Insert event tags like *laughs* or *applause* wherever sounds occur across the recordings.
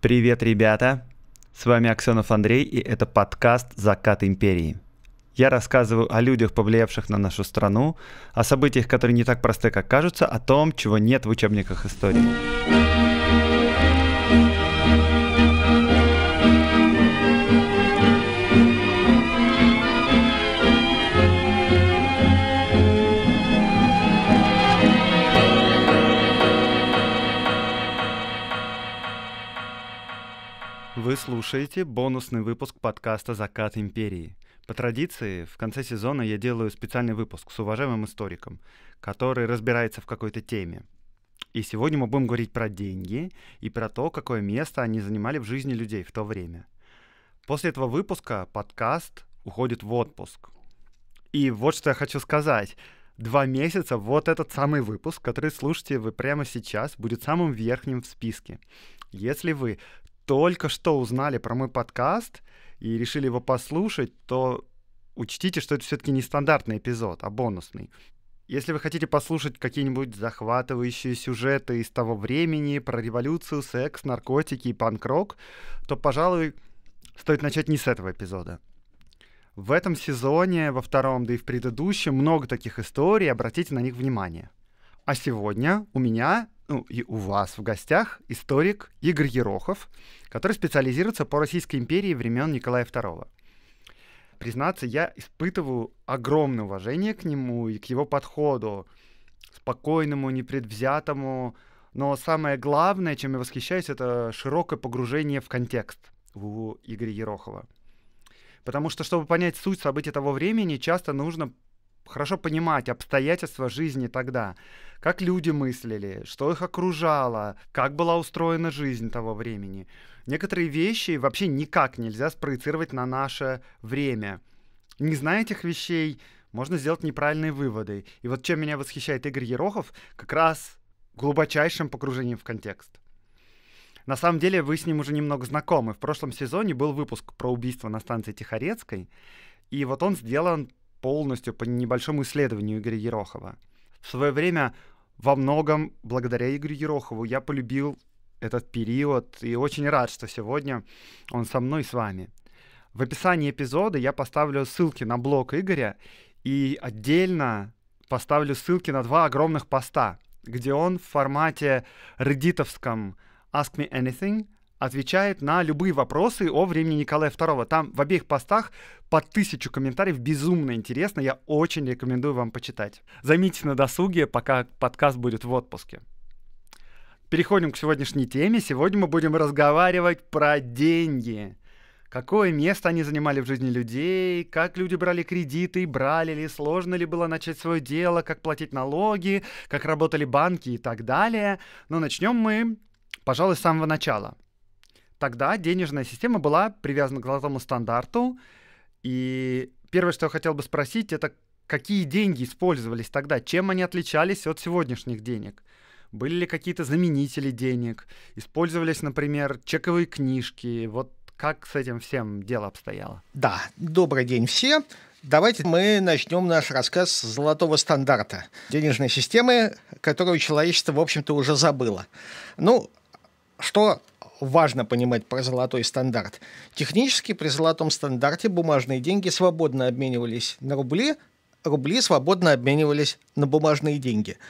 Привет, ребята! С вами Аксенов Андрей, и это подкаст «Закат империи». Я рассказываю о людях, повлиявших на нашу страну, о событиях, которые не так просты, как кажутся, о том, чего нет в учебниках истории. Вы слушаете бонусный выпуск подкаста «Закат империи». По традиции, в конце сезона я делаю специальный выпуск с уважаемым историком, который разбирается в какой-то теме. И сегодня мы будем говорить про деньги и про то, какое место они занимали в жизни людей в то время. После этого выпуска подкаст уходит в отпуск. И вот что я хочу сказать. Два месяца вот этот самый выпуск, который слушаете вы прямо сейчас, будет самым верхним в списке. Если вы только что узнали про мой подкаст и решили его послушать, то учтите, что это все-таки не стандартный эпизод, а бонусный. Если вы хотите послушать какие-нибудь захватывающие сюжеты из того времени про революцию, секс, наркотики и панк-рок, то, пожалуй, стоит начать не с этого эпизода. В этом сезоне, во втором, да и в предыдущем много таких историй, обратите на них внимание. А сегодня у меня ну, и у вас в гостях историк Игорь Ерохов, который специализируется по Российской империи времен Николая II. Признаться, я испытываю огромное уважение к нему и к его подходу, спокойному, непредвзятому, но самое главное, чем я восхищаюсь, это широкое погружение в контекст у Игоря Ерохова. Потому что, чтобы понять суть событий того времени, часто нужно хорошо понимать обстоятельства жизни тогда, как люди мыслили, что их окружало, как была устроена жизнь того времени. Некоторые вещи вообще никак нельзя спроецировать на наше время. Не зная этих вещей, можно сделать неправильные выводы. И вот чем меня восхищает Игорь Ерохов, как раз глубочайшим погружением в контекст. На самом деле вы с ним уже немного знакомы. В прошлом сезоне был выпуск про убийство на станции Тихорецкой, и вот он сделан полностью по небольшому исследованию Игоря Ерохова. В свое время во многом благодаря Игорю Ерохову я полюбил этот период и очень рад, что сегодня он со мной и с вами. В описании эпизода я поставлю ссылки на блог Игоря и отдельно поставлю ссылки на два огромных поста, где он в формате реддитовском «Ask me anything» отвечает на любые вопросы о времени Николая II. Там в обеих постах по тысячу комментариев, безумно интересно, я очень рекомендую вам почитать. Займитесь на досуге, пока подкаст будет в отпуске. Переходим к сегодняшней теме. Сегодня мы будем разговаривать про деньги. Какое место они занимали в жизни людей, как люди брали кредиты, брали ли, сложно ли было начать свое дело, как платить налоги, как работали банки и так далее. Но начнем мы, пожалуй, с самого начала – тогда денежная система была привязана к золотому стандарту. И первое, что я хотел бы спросить, это какие деньги использовались тогда, чем они отличались от сегодняшних денег? Были ли какие-то заменители денег? Использовались, например, чековые книжки? Вот как с этим всем дело обстояло? Да, добрый день все. Давайте мы начнем наш рассказ с золотого стандарта денежной системы, которую человечество, в общем-то, уже забыло. Ну, что важно понимать про золотой стандарт. Технически при золотом стандарте бумажные деньги свободно обменивались на рубли, рубли свободно обменивались на бумажные деньги –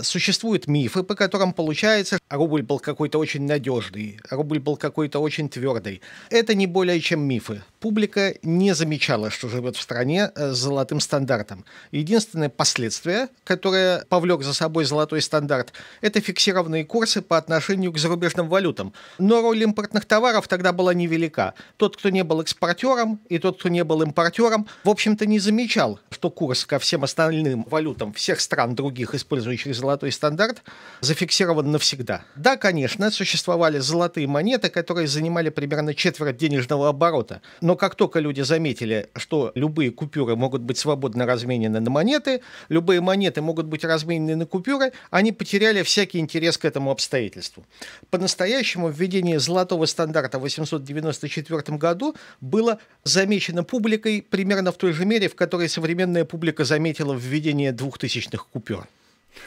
Существуют мифы, по которым получается, рубль был какой-то очень надежный, рубль был какой-то очень твердый. Это не более чем мифы. Публика не замечала, что живет в стране э, с золотым стандартом. Единственное последствие, которое повлек за собой золотой стандарт, это фиксированные курсы по отношению к зарубежным валютам. Но роль импортных товаров тогда была невелика. Тот, кто не был экспортером и тот, кто не был импортером, в общем-то не замечал, что курс ко всем остальным валютам всех стран других, использующих золотой стандарт зафиксирован навсегда. Да, конечно, существовали золотые монеты, которые занимали примерно четверть денежного оборота. Но как только люди заметили, что любые купюры могут быть свободно разменены на монеты, любые монеты могут быть разменены на купюры, они потеряли всякий интерес к этому обстоятельству. По-настоящему введение золотого стандарта в 894 году было замечено публикой примерно в той же мере, в которой современная публика заметила введение двухтысячных купюр.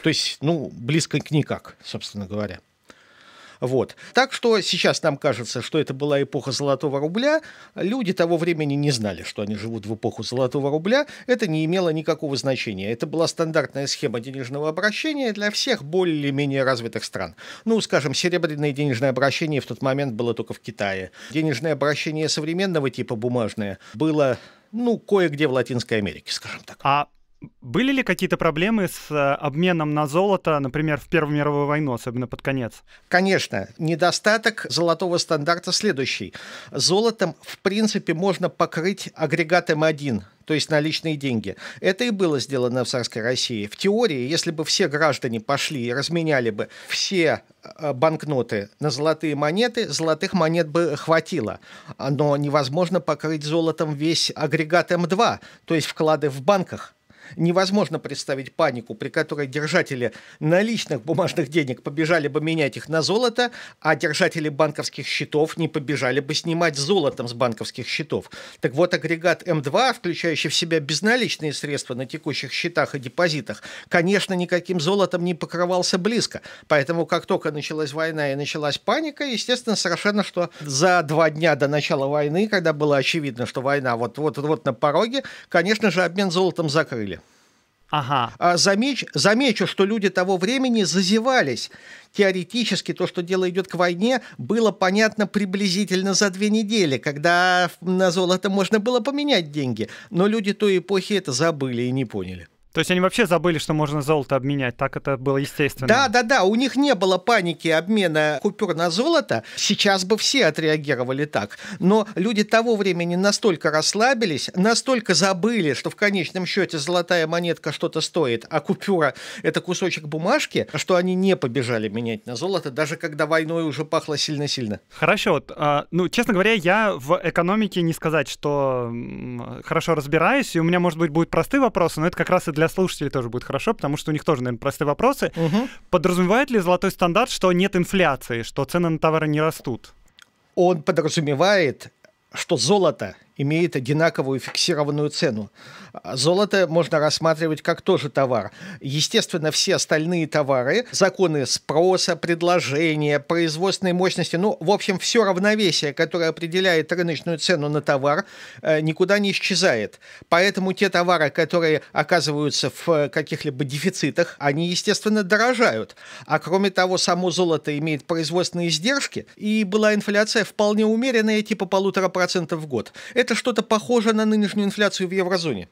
То есть, ну, близко к никак, собственно говоря. Вот. Так что сейчас нам кажется, что это была эпоха золотого рубля. Люди того времени не знали, что они живут в эпоху золотого рубля. Это не имело никакого значения. Это была стандартная схема денежного обращения для всех более-менее развитых стран. Ну, скажем, серебряное денежное обращение в тот момент было только в Китае. Денежное обращение современного типа бумажное было ну, кое-где в Латинской Америке, скажем так. А были ли какие-то проблемы с э, обменом на золото, например, в Первую мировую войну, особенно под конец? Конечно. Недостаток золотого стандарта следующий. Золотом, в принципе, можно покрыть агрегат М1, то есть наличные деньги. Это и было сделано в царской России. В теории, если бы все граждане пошли и разменяли бы все э, банкноты на золотые монеты, золотых монет бы хватило. Но невозможно покрыть золотом весь агрегат М2, эм то есть вклады в банках невозможно представить панику, при которой держатели наличных бумажных денег побежали бы менять их на золото, а держатели банковских счетов не побежали бы снимать золотом с банковских счетов. Так вот, агрегат М2, включающий в себя безналичные средства на текущих счетах и депозитах, конечно, никаким золотом не покрывался близко. Поэтому, как только началась война и началась паника, естественно, совершенно, что за два дня до начала войны, когда было очевидно, что война вот-вот-вот на пороге, конечно же, обмен золотом закрыли. Ага. А замеч, замечу, что люди того времени зазевались. Теоретически то, что дело идет к войне, было понятно приблизительно за две недели, когда на золото можно было поменять деньги. Но люди той эпохи это забыли и не поняли. То есть они вообще забыли, что можно золото обменять, так это было естественно. Да, да, да, у них не было паники обмена купюр на золото, сейчас бы все отреагировали так. Но люди того времени настолько расслабились, настолько забыли, что в конечном счете золотая монетка что-то стоит, а купюра – это кусочек бумажки, что они не побежали менять на золото, даже когда войной уже пахло сильно-сильно. Хорошо, вот, а, ну, честно говоря, я в экономике не сказать, что хорошо разбираюсь, и у меня, может быть, будут простые вопросы, но это как раз и для для слушателей тоже будет хорошо, потому что у них тоже, наверное, простые вопросы. Угу. Подразумевает ли золотой стандарт, что нет инфляции, что цены на товары не растут? Он подразумевает, что золото имеет одинаковую фиксированную цену. Золото можно рассматривать как тоже товар. Естественно, все остальные товары, законы спроса, предложения, производственной мощности, ну, в общем, все равновесие, которое определяет рыночную цену на товар, э, никуда не исчезает. Поэтому те товары, которые оказываются в э, каких-либо дефицитах, они, естественно, дорожают. А кроме того, само золото имеет производственные издержки, и была инфляция вполне умеренная, типа полутора процентов в год. Это что-то похоже на нынешнюю инфляцию в еврозоне.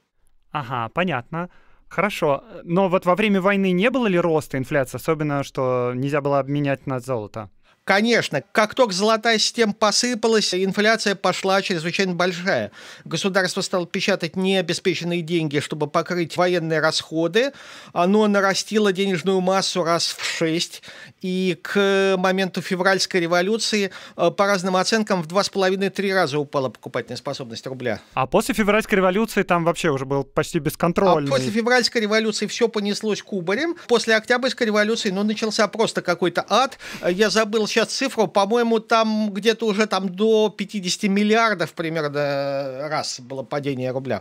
Ага, понятно. Хорошо. Но вот во время войны не было ли роста инфляции, особенно что нельзя было обменять на золото? Конечно, как только золотая система посыпалась, инфляция пошла чрезвычайно большая. Государство стало печатать необеспеченные деньги, чтобы покрыть военные расходы. Оно нарастило денежную массу раз в шесть и к моменту февральской революции э, по разным оценкам в 2,5-3 раза упала покупательная способность рубля. А после февральской революции там вообще уже был почти бесконтрольный. А после февральской революции все понеслось кубарем. После Октябрьской революции, ну, начался просто какой-то ад. Я забыл сейчас цифру, по-моему, там где-то уже там до 50 миллиардов примерно э, раз было падение рубля.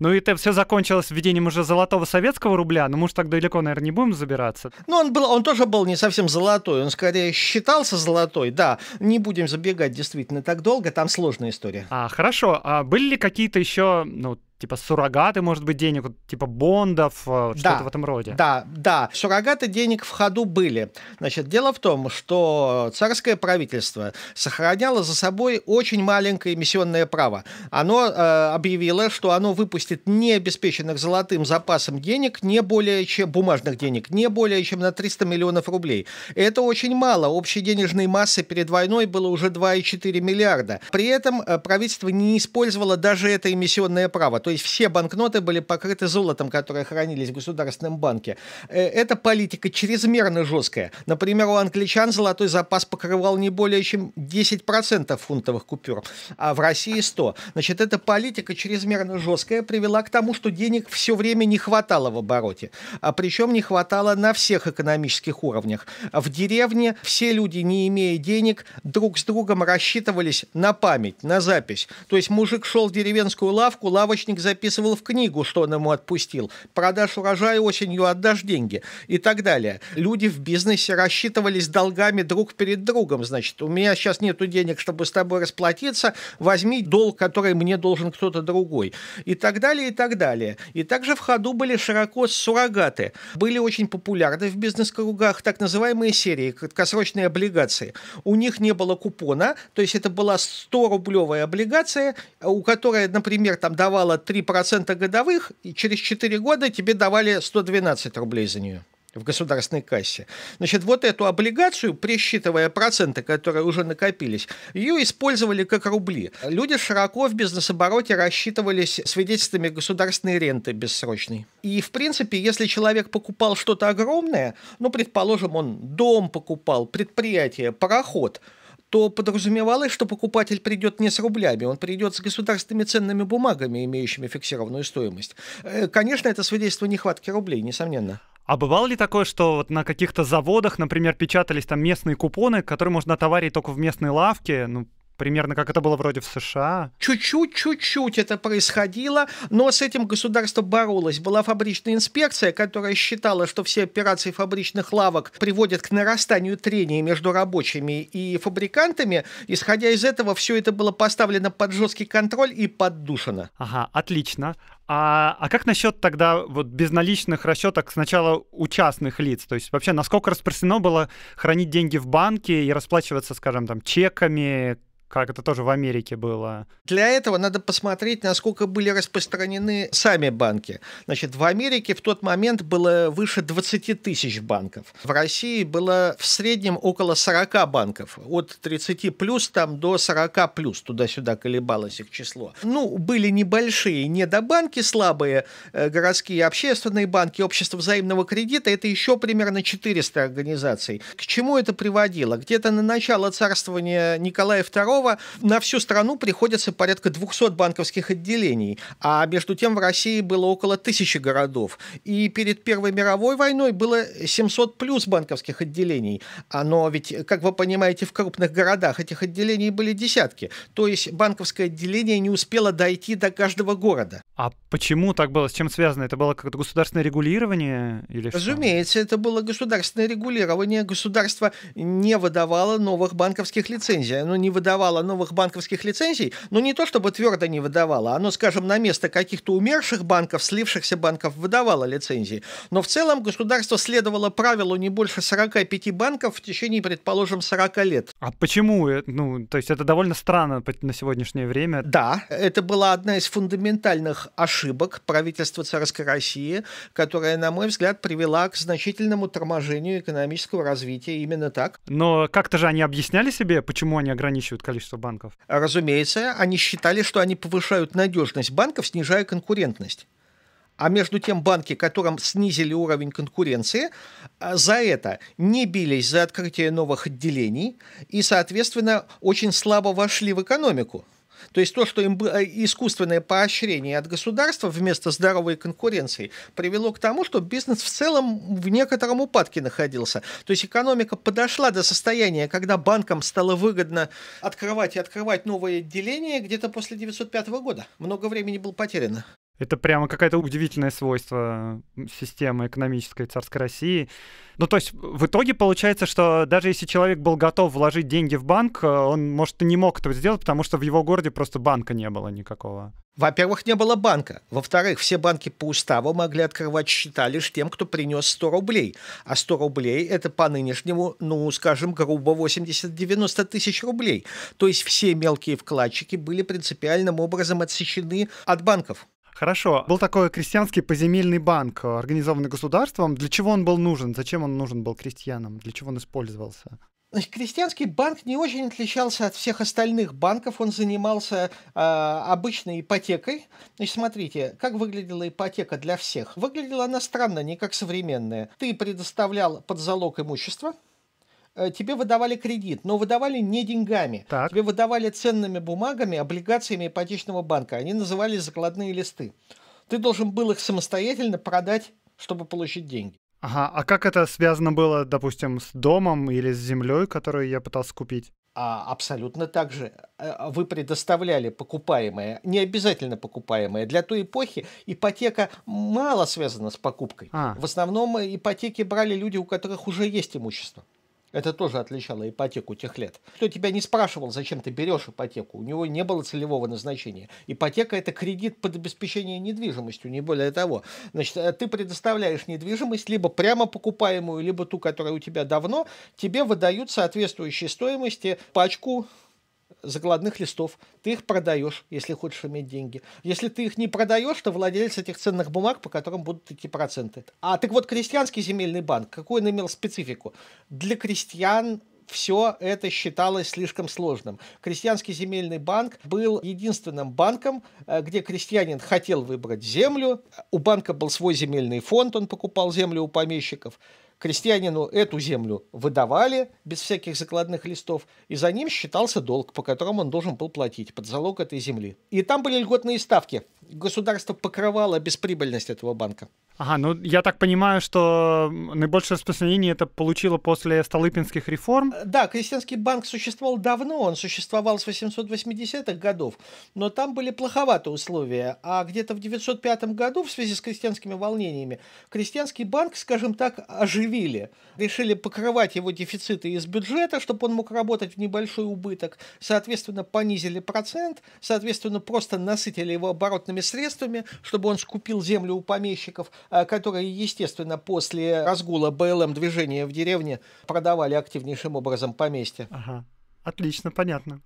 Ну и это все закончилось введением уже золотого советского рубля, но мы же так далеко, наверное, не будем забираться. Ну, он, был, он тоже был не совсем золотой, он скорее считался золотой, да. Не будем забегать действительно так долго, там сложная история. А, хорошо. А были ли какие-то еще, ну, типа суррогаты, может быть, денег, типа бондов, э, что-то в этом роде. Да, да, суррогаты денег в ходу были. Значит, дело в том, что царское правительство сохраняло за собой очень маленькое эмиссионное право. Оно э, объявило, что оно выпустит необеспеченных золотым запасом денег не более чем бумажных денег, не более чем на 300 миллионов рублей. Это очень мало. Общей денежной массы перед войной было уже 2,4 миллиарда. При этом э, правительство не использовало даже это эмиссионное право то есть все банкноты были покрыты золотом, которые хранились в Государственном банке. Э, эта политика чрезмерно жесткая. Например, у англичан золотой запас покрывал не более чем 10% фунтовых купюр, а в России 100. Значит, эта политика чрезмерно жесткая привела к тому, что денег все время не хватало в обороте. А причем не хватало на всех экономических уровнях. В деревне все люди, не имея денег, друг с другом рассчитывались на память, на запись. То есть мужик шел в деревенскую лавку, лавочник записывал в книгу, что он ему отпустил. Продашь урожай осенью, отдашь деньги и так далее. Люди в бизнесе рассчитывались долгами друг перед другом. Значит, у меня сейчас нету денег, чтобы с тобой расплатиться, возьми долг, который мне должен кто-то другой. И так далее, и так далее. И также в ходу были широко суррогаты. Были очень популярны в бизнес-кругах так называемые серии, краткосрочные облигации. У них не было купона, то есть это была 100-рублевая облигация, у которой, например, там давала 3% годовых, и через 4 года тебе давали 112 рублей за нее в государственной кассе. Значит, вот эту облигацию, присчитывая проценты, которые уже накопились, ее использовали как рубли. Люди широко в бизнес-обороте рассчитывались свидетельствами государственной ренты бессрочной. И, в принципе, если человек покупал что-то огромное, ну, предположим, он дом покупал, предприятие, пароход – то подразумевалось, что покупатель придет не с рублями, он придет с государственными ценными бумагами, имеющими фиксированную стоимость. Э, конечно, это свидетельство нехватки рублей, несомненно. А бывало ли такое, что вот на каких-то заводах, например, печатались там местные купоны, которые можно товарить только в местной лавке, ну, примерно как это было вроде в США. Чуть-чуть, чуть-чуть это происходило, но с этим государство боролось. Была фабричная инспекция, которая считала, что все операции фабричных лавок приводят к нарастанию трения между рабочими и фабрикантами. Исходя из этого, все это было поставлено под жесткий контроль и поддушено. Ага, отлично. А, а как насчет тогда вот безналичных расчеток сначала у частных лиц? То есть вообще насколько распространено было хранить деньги в банке и расплачиваться, скажем, там чеками, как это тоже в Америке было. Для этого надо посмотреть, насколько были распространены сами банки. Значит, в Америке в тот момент было выше 20 тысяч банков. В России было в среднем около 40 банков. От 30 плюс там до 40 плюс. Туда-сюда колебалось их число. Ну, были небольшие недобанки слабые, э, городские общественные банки, общество взаимного кредита. Это еще примерно 400 организаций. К чему это приводило? Где-то на начало царствования Николая II Ростова на всю страну приходится порядка 200 банковских отделений, а между тем в России было около тысячи городов. И перед Первой мировой войной было 700 плюс банковских отделений. А, но ведь, как вы понимаете, в крупных городах этих отделений были десятки. То есть банковское отделение не успело дойти до каждого города. А почему так было? С чем связано? Это было как-то государственное регулирование? Или Разумеется, что? это было государственное регулирование. Государство не выдавало новых банковских лицензий. Оно не выдавало выдавало новых банковских лицензий, ну не то чтобы твердо не выдавало, оно, скажем, на место каких-то умерших банков, слившихся банков выдавало лицензии. Но в целом государство следовало правилу не больше 45 банков в течение, предположим, 40 лет. А почему? Э, ну, то есть это довольно странно на сегодняшнее время. Да, это была одна из фундаментальных ошибок правительства царской России, которая, на мой взгляд, привела к значительному торможению экономического развития именно так. Но как-то же они объясняли себе, почему они ограничивают количество количество банков. Разумеется, они считали, что они повышают надежность банков, снижая конкурентность. А между тем банки, которым снизили уровень конкуренции, э, за это не бились за открытие новых отделений и, соответственно, очень слабо вошли в экономику. То есть то, что им было э, искусственное поощрение от государства вместо здоровой конкуренции привело к тому, что бизнес в целом в некотором упадке находился. То есть экономика подошла до состояния, когда банкам стало выгодно открывать и открывать новые отделения где-то после 1905 года. Много времени было потеряно. Это прямо какое-то удивительное свойство системы экономической царской России. Ну, то есть в итоге получается, что даже если человек был готов вложить деньги в банк, э, он, может, и не мог этого сделать, потому что в его городе просто банка не было никакого. Во-первых, не было банка. Во-вторых, все банки по уставу могли открывать счета лишь тем, кто принес 100 рублей. А 100 рублей – это по нынешнему, ну, скажем, грубо 80-90 тысяч рублей. То есть все мелкие вкладчики были принципиальным образом отсечены от банков. Хорошо. Был такой крестьянский поземельный банк, э, организованный государством. Для чего он был нужен? Зачем он нужен был крестьянам? Для чего он использовался? Значит, крестьянский банк не очень отличался от всех остальных банков. Он занимался э, обычной ипотекой. Значит, смотрите, как выглядела ипотека для всех. Выглядела она странно, не как современная. Ты предоставлял под залог имущество, Э, тебе выдавали кредит, но выдавали не деньгами. Так. Тебе выдавали ценными бумагами, облигациями ипотечного банка. Они назывались закладные листы. Ты должен был их самостоятельно продать, чтобы получить деньги. Ага, а как это связано было, допустим, с домом или с землей, которую я пытался купить? А, абсолютно так же. Э, вы предоставляли покупаемое, не обязательно покупаемое. Для той эпохи ипотека мало связана с покупкой. А. В основном ипотеки брали люди, у которых уже есть имущество. Это тоже отличало ипотеку тех лет. Кто тебя не спрашивал, зачем ты берешь ипотеку, у него не было целевого назначения. Ипотека – это кредит под обеспечение недвижимостью, не более того. Значит, э, ты предоставляешь недвижимость, либо прямо покупаемую, либо ту, которая у тебя давно, тебе выдают соответствующие стоимости пачку закладных листов, ты их продаешь, если хочешь иметь деньги. Если ты их не продаешь, то владелец этих ценных бумаг, по которым будут идти проценты. А так вот, крестьянский земельный банк, какой он имел специфику? Для крестьян все это считалось слишком сложным. Крестьянский земельный банк был единственным банком, э, где крестьянин хотел выбрать землю. У банка был свой земельный фонд, он покупал землю у помещиков крестьянину эту землю выдавали без всяких закладных листов, и за ним считался долг, по которому он должен был платить под залог этой земли. И там были льготные ставки – государство покрывало бесприбыльность этого банка. Ага, ну я так понимаю, что наибольшее распространение это получило после Столыпинских реформ? Э, да, Крестьянский банк существовал давно, он существовал с 880-х годов, но там были плоховатые условия, а где-то в 905 году в связи с крестьянскими волнениями Крестьянский банк, скажем так, оживили. Решили покрывать его дефициты из бюджета, чтобы он мог работать в небольшой убыток, соответственно, понизили процент, соответственно, просто насытили его оборотными всеми средствами, чтобы он скупил землю у помещиков, э, которые, естественно, после разгула БЛМ движения в деревне продавали активнейшим образом поместье. Ага. Отлично, понятно.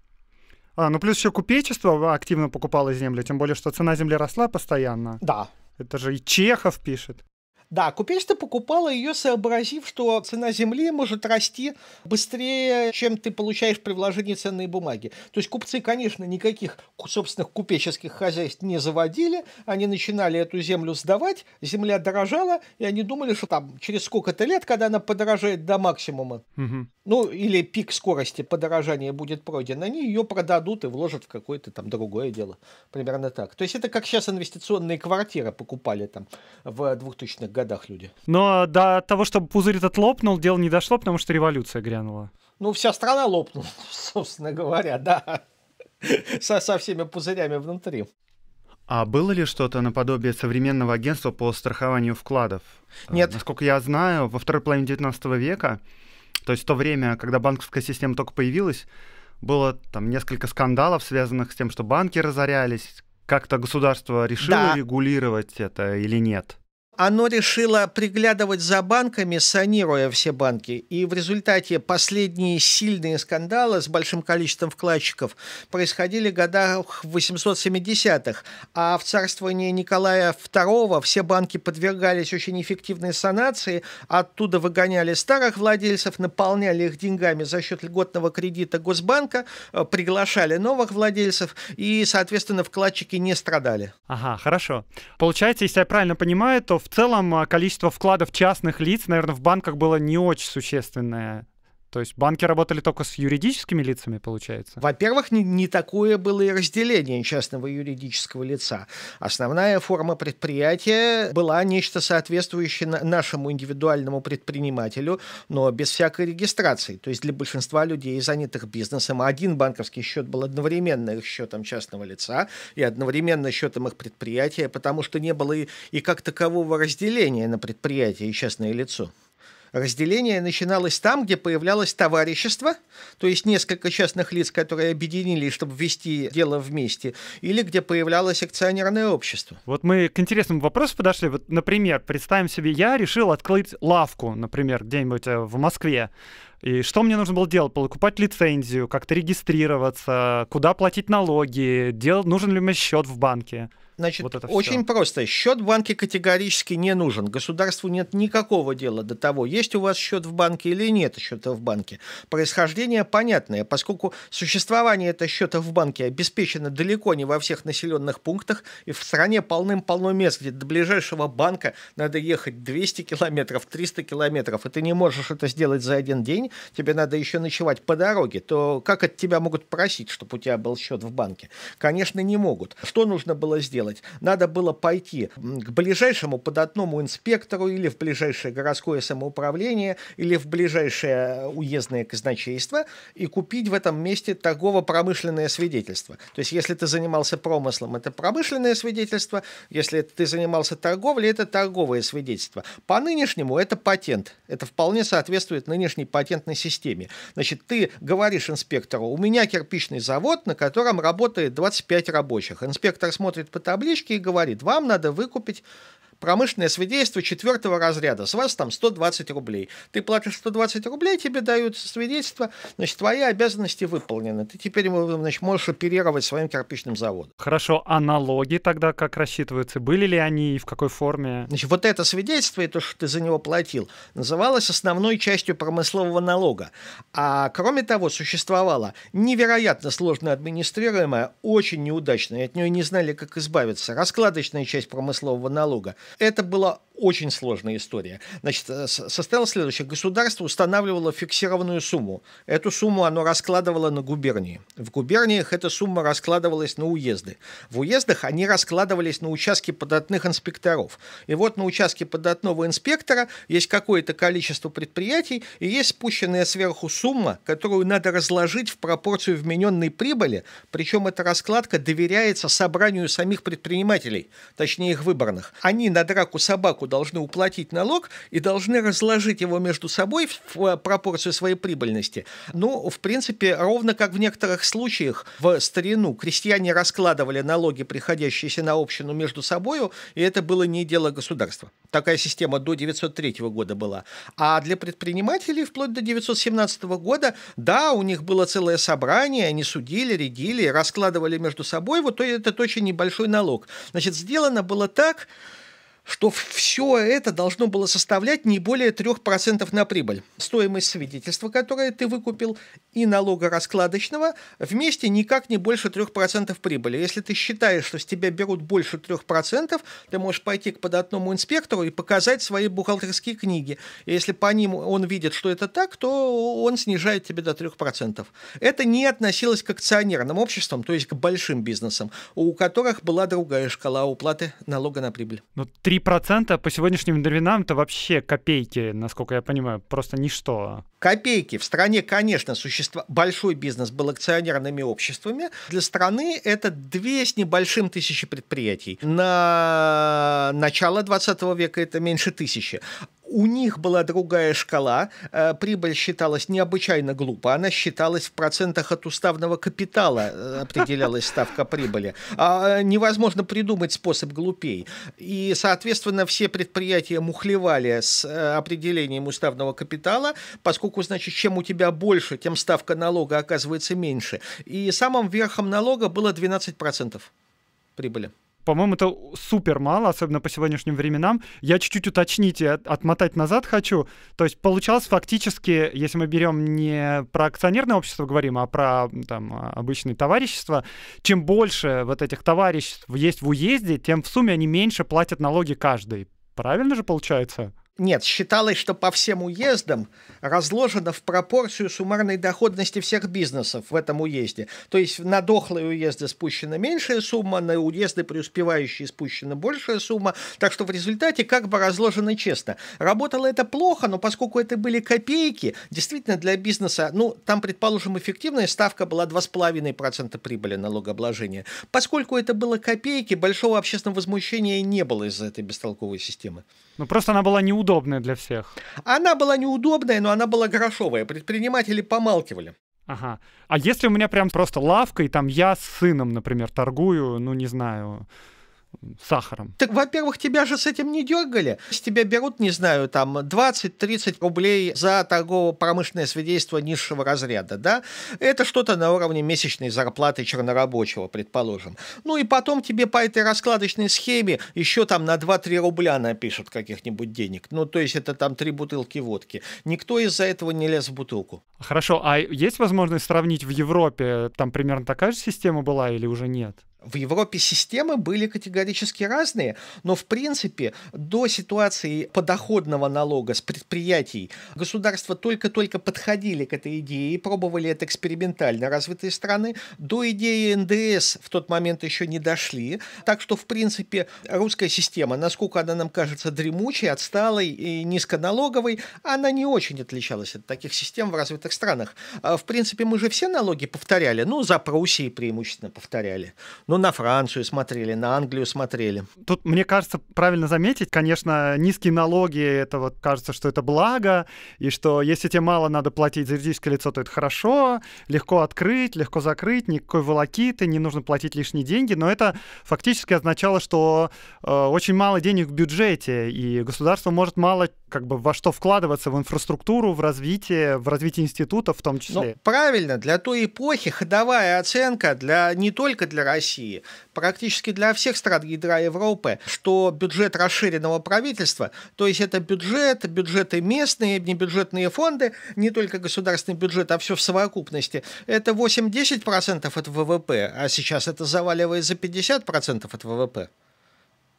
А, ну плюс еще купечество активно покупало землю, тем более, что цена земли росла постоянно. Да. Это же и Чехов пишет. Да, купечество покупало ее, сообразив, что цена земли может расти быстрее, чем ты получаешь при вложении ценной бумаги. То есть купцы, конечно, никаких собственных купеческих хозяйств не заводили, они начинали эту землю сдавать, земля дорожала, и они думали, что там через сколько-то лет, когда она подорожает до максимума, угу. ну или пик скорости подорожания будет пройден, они ее продадут и вложат в какое-то там другое дело. Примерно так. То есть это как сейчас инвестиционные квартиры покупали там в 2000-х годах люди. Но до того, чтобы пузырь этот лопнул, дело не дошло, потому что революция грянула. Ну, вся страна лопнула, *laughs* собственно говоря, да. Со, со всеми пузырями внутри. А было ли что-то наподобие современного агентства по страхованию вкладов? Э, нет. Насколько я знаю, во второй половине 19 века, то есть в то время, когда банковская система только появилась, было там несколько скандалов, связанных с тем, что банки разорялись. Как-то государство решило да. регулировать это или нет? оно решило приглядывать за банками, санируя все банки. И в результате последние сильные скандалы с большим количеством вкладчиков происходили в годах 870-х. А в царствовании Николая II все банки подвергались очень эффективной санации. Оттуда выгоняли старых владельцев, наполняли их деньгами за счет льготного кредита Госбанка, э, приглашали новых владельцев. И, соответственно, вкладчики не страдали. Ага, хорошо. Получается, если я правильно понимаю, то в целом а, количество вкладов частных лиц, наверное, в банках было не очень существенное. То есть банки работали только с юридическими лицами, получается? Во-первых, не, не такое было и разделение частного юридического лица. Основная форма предприятия была нечто соответствующее нашему индивидуальному предпринимателю, но без всякой регистрации. То есть для большинства людей, занятых бизнесом, один банковский счет был одновременно их счетом частного лица и одновременно счетом их предприятия, потому что не было и, и как такового разделения на предприятие и частное лицо. Разделение начиналось там, где появлялось товарищество, то есть несколько частных лиц, которые объединились, чтобы вести дело вместе, или где появлялось акционерное общество. Вот мы к интересному вопросу подошли. Вот, например, представим себе, я решил открыть лавку, например, где-нибудь э, в Москве. И что мне нужно было делать? Покупать лицензию, как-то регистрироваться, куда платить налоги, дел... нужен ли мне счет в банке. Значит, вот очень все. просто. Счет в банке категорически не нужен. Государству нет никакого дела до того, есть у вас счет в банке или нет счета в банке. Происхождение понятное, поскольку существование этого счета в банке обеспечено далеко не во всех населенных пунктах, и в стране полным-полно мест, где до ближайшего банка надо ехать 200 километров, 300 километров, и ты не можешь это сделать за один день, тебе надо еще ночевать по дороге, то как от тебя могут просить, чтобы у тебя был счет в банке? Конечно, не могут. Что нужно было сделать? Надо было пойти к ближайшему податному инспектору или в ближайшее городское самоуправление, или в ближайшее э, уездное казначейство и купить в этом месте торгово-промышленное свидетельство. То есть, если ты занимался промыслом, это промышленное свидетельство, если ты занимался торговлей, это торговое свидетельство. По нынешнему это патент. Это вполне соответствует нынешней патент патентной системе. Значит, ты говоришь инспектору, у меня кирпичный завод, на котором работает 25 рабочих. Инспектор смотрит по табличке и говорит, вам надо выкупить промышленное свидетельство четвертого разряда, с вас там 120 рублей. Ты платишь 120 рублей, тебе дают свидетельство, значит, твои обязанности выполнены. Ты теперь значит, можешь оперировать своим кирпичным заводом. Хорошо, а налоги тогда как рассчитываются? Были ли они и в какой форме? Значит, вот это свидетельство и то, что ты за него платил, называлось основной частью промыслового налога. А кроме того, существовала невероятно сложная администрируемая, очень неудачная, от нее не знали, как избавиться, раскладочная часть промыслового налога, это было очень сложная история. Значит, э, состояло следующее. Государство устанавливало фиксированную сумму. Эту сумму оно раскладывало на губернии. В губерниях эта сумма раскладывалась на уезды. В уездах они раскладывались на участки податных инспекторов. И вот на участке податного инспектора есть какое-то количество предприятий и есть спущенная сверху сумма, которую надо разложить в пропорцию вмененной прибыли, причем эта раскладка доверяется собранию самих предпринимателей, точнее их выбранных. Они на драку собаку человеку должны уплатить налог и должны разложить его между собой в э, пропорцию своей прибыльности. Ну, в принципе, ровно как в некоторых случаях в старину крестьяне раскладывали налоги, приходящиеся на общину между собой, и это было не дело государства. Такая система до 903 года была. А для предпринимателей вплоть до 917 года, да, у них было целое собрание, они судили, рядили, раскладывали между собой, вот этот очень небольшой налог. Значит, сделано было так, что все это должно было составлять не более 3% на прибыль. Стоимость свидетельства, которое ты выкупил, и налога раскладочного вместе никак не больше 3% прибыли. Если ты считаешь, что с тебя берут больше 3%, ты можешь пойти к податному инспектору и показать свои бухгалтерские книги. Если по ним он видит, что это так, то он снижает тебе до 3%. Это не относилось к акционерным обществам, то есть к большим бизнесам, у которых была другая шкала уплаты налога на прибыль. Но 3 3% по сегодняшним временам это вообще копейки, насколько я понимаю, просто ничто. Копейки. В стране, конечно, существа... большой бизнес был акционерными обществами. Для страны это две с небольшим тысячи предприятий. На начало 20 века это меньше тысячи. У них была другая шкала, э, прибыль считалась необычайно глупо, она считалась в процентах от уставного капитала, э, определялась ставка прибыли. А э, невозможно придумать способ глупей. И, соответственно, все предприятия мухлевали с определением уставного капитала, поскольку, значит, чем у тебя больше, тем ставка налога оказывается меньше. И самым верхом налога было 12% прибыли по-моему, это супер мало, особенно по сегодняшним временам. Я чуть-чуть уточнить и отмотать назад хочу. То есть получалось фактически, если мы берем не про акционерное общество говорим, а про там, а, обычные товарищества, чем больше вот этих товариществ есть в уезде, тем в сумме они меньше платят налоги каждый. Правильно же получается? Нет, считалось, что по всем уездам разложено в пропорцию суммарной доходности всех бизнесов в этом уезде. То есть на дохлые уезды спущена меньшая сумма, на уезды преуспевающие спущена большая сумма. Так что в результате как бы разложено честно. Работало это плохо, но поскольку это были копейки, действительно для бизнеса, ну, там, предположим, эффективная ставка была 2,5% прибыли налогообложения. Поскольку это было копейки, большого общественного возмущения не было из-за этой бестолковой системы. Ну, просто она была неудобна неудобная для всех. Она была неудобная, но она была грошовая. Предприниматели помалкивали. Ага. А если у меня прям просто лавка, и там я с сыном, например, торгую, ну, не знаю, сахаром. Так, во-первых, тебя же с этим не дергали. С тебя берут, не знаю, там 20-30 рублей за торгово-промышленное свидетельство низшего разряда, да? Это что-то на уровне месячной зарплаты чернорабочего, предположим. Ну и потом тебе по этой раскладочной схеме еще там на 2-3 рубля напишут каких-нибудь денег. Ну, то есть это там три бутылки водки. Никто из-за этого не лез в бутылку. Хорошо, а есть возможность сравнить в Европе? Там примерно такая же система была или уже нет? В Европе системы были категорически разные, но в принципе до ситуации подоходного налога с предприятий государства только-только подходили к этой идее и пробовали это экспериментально. Развитые страны до идеи НДС в тот момент еще не дошли. Так что в принципе русская система, насколько она нам кажется дремучей, отсталой и низконалоговой, она не очень отличалась от таких систем в развитых странах. А, в принципе мы же все налоги повторяли, ну за Пруссией преимущественно повторяли. Но ну, на Францию смотрели, на Англию смотрели. Тут, мне кажется, правильно заметить, конечно, низкие налоги, это вот кажется, что это благо, и что если тебе мало надо платить за юридическое лицо, то это хорошо, легко открыть, легко закрыть, никакой волокиты, не нужно платить лишние деньги, но это фактически означало, что э, очень мало денег в бюджете, и государство может мало как бы во что вкладываться, в инфраструктуру, в развитие, в развитие институтов в том ну, числе. Ну, правильно, для той эпохи ходовая оценка для, не только для России, России, практически для всех стран ядра Европы, что бюджет расширенного правительства, то есть это бюджет, бюджеты местные, небюджетные фонды, не только государственный бюджет, а все в совокупности, это 8-10% от ВВП, а сейчас это заваливает за 50% от ВВП.